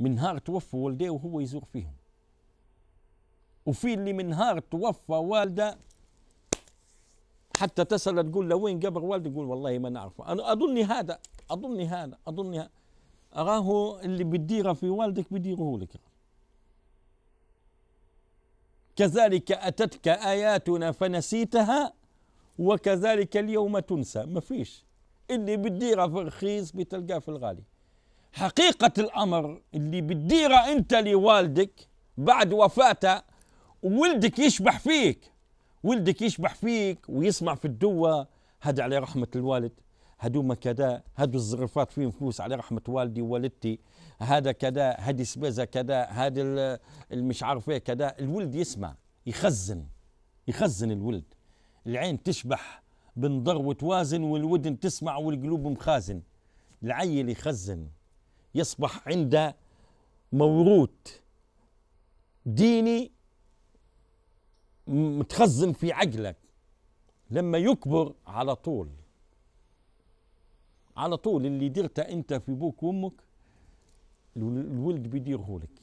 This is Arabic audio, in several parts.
من نهار توفى والديه وهو يزور فيهم وفي اللي من نهار توفى والده حتى تسأل تقول له وين قبر والدي يقول والله ما نعرفه أنا أظني هذا أظني هذا أظني هذا أراه اللي بتديره في والدك بديره لك كذلك أتتك آياتنا فنسيتها وكذلك اليوم تنسى ما فيش اللي بتديره في الرخيص بتلقاه في الغالي حقيقة الأمر اللي بتديره أنت لوالدك بعد وفاته وولدك يشبح فيك ولدك يشبح فيك ويسمع في الدوة هاد على رحمة الوالد هدوما كذا هادو الزرفات فيهم فلوس على رحمة والدي ووالدتي هذا كذا هذه سبيزة كذا هذا المش عارف ايه كذا الولد يسمع يخزن يخزن الولد العين تشبح بنضر وتوازن والودن تسمع والقلوب مخازن العيل يخزن يصبح عند موروث ديني متخزن في عقلك لما يكبر على طول على طول اللي درته انت في بوك وامك الولد بيديره لك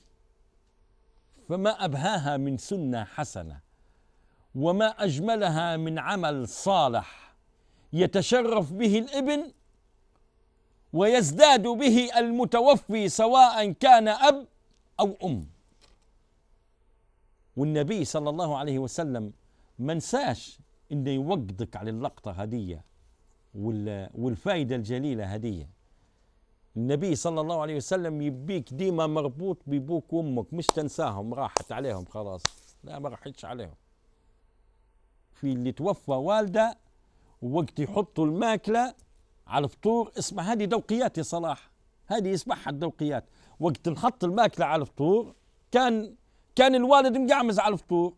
فما ابهاها من سنه حسنه وما اجملها من عمل صالح يتشرف به الابن ويزداد به المتوفي سواء كان أب أو أم والنبي صلى الله عليه وسلم منساش انه يوقدك على اللقطة هدية والفائدة الجليلة هدية النبي صلى الله عليه وسلم يبيك ديما مربوط ببوك وامك مش تنساهم راحت عليهم خلاص لا ما راحتش عليهم في اللي توفى والده وقت يحطوا الماكله على الفطور اسمها هذه دوقيات يا صلاح هذه اسمها الدوقيات وقت نحط الماكله على الفطور كان كان الوالد مقعمز على الفطور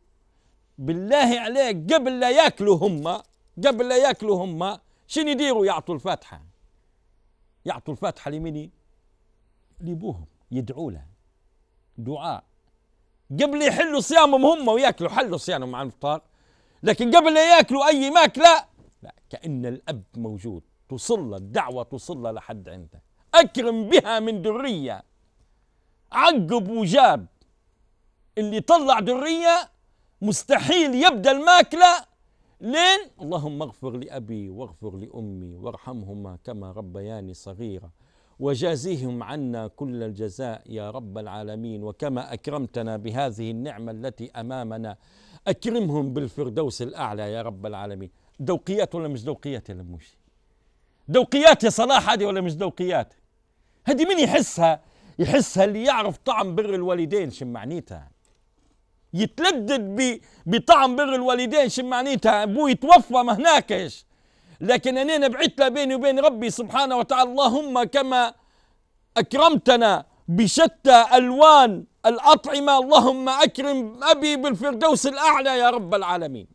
بالله عليك قبل لا ياكلوا هم قبل لا ياكلوا هم شنو يديروا يعطوا الفاتحه يعطوا الفاتحه لمني لبوهم يدعوا له دعاء قبل يحلوا صيامهم هم وياكلوا حلوا صيامهم مع الفطار لكن قبل لا ياكلوا اي ماكله لا كان الاب موجود تصل الدعوة تصل لحد عندك أكرم بها من ذرية عقب وجاب اللي طلع ذرية مستحيل يبدأ الماكلة لين اللهم اغفر لأبي واغفر لأمي وارحمهما كما ربياني صغيرة وجازيهم عنا كل الجزاء يا رب العالمين وكما أكرمتنا بهذه النعمة التي أمامنا أكرمهم بالفردوس الأعلى يا رب العالمين دوقيات ولا مش دوقيات يا لموشي دوقيات يا صلاح هذه ولا مش دوقيات هذه من يحسها يحسها اللي يعرف طعم بر الوالدين شو معنيتها ب... بطعم بر الوالدين شو معنيتها ابوه يتوفى ما هناكش لكن انا بعت بيني وبين ربي سبحانه وتعالى اللهم كما اكرمتنا بشتى الوان الاطعمه اللهم اكرم ابي بالفردوس الاعلى يا رب العالمين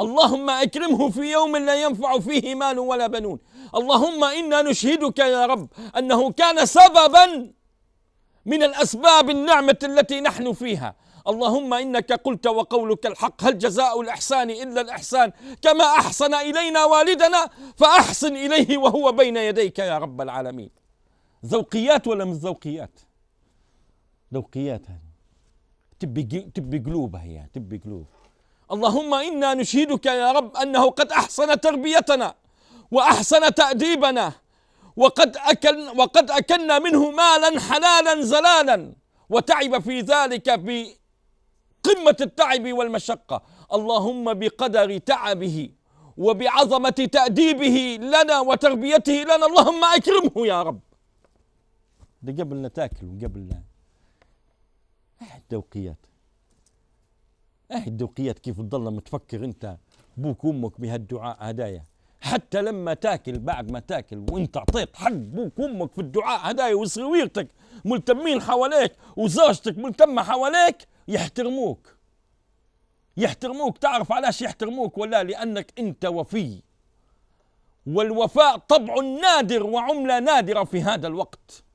اللهم اكرمه في يوم لا ينفع فيه مال ولا بنون اللهم انا نشهدك يا رب انه كان سببا من الاسباب النعمه التي نحن فيها اللهم انك قلت وقولك الحق هل جزاء الاحسان الا الاحسان كما احسن الينا والدنا فاحسن اليه وهو بين يديك يا رب العالمين ذوقيات ولا مش ذوقيات ذوقيات هذه تبي تبي قلوبها هي يعني، تبي قلوب اللهم انا نشهدك يا رب انه قد احسن تربيتنا واحسن تاديبنا وقد اكل وقد اكلنا منه مالا حلالا زلالا وتعب في ذلك في قمه التعب والمشقه اللهم بقدر تعبه وبعظمه تاديبه لنا وتربيته لنا اللهم اكرمه يا رب ده قبل لا تاكل وقبل لا التوقيات اه الدوقيات كيف تضل متفكر انت بوك وامك بهالدعاء هدايا حتى لما تاكل بعد ما تاكل وانت اعطيت حق بوك وامك في الدعاء هدايا وصغيرتك ملتمين حواليك وزوجتك ملتمه حواليك يحترموك يحترموك تعرف علاش يحترموك ولا لانك انت وفي والوفاء طبع نادر وعمله نادره في هذا الوقت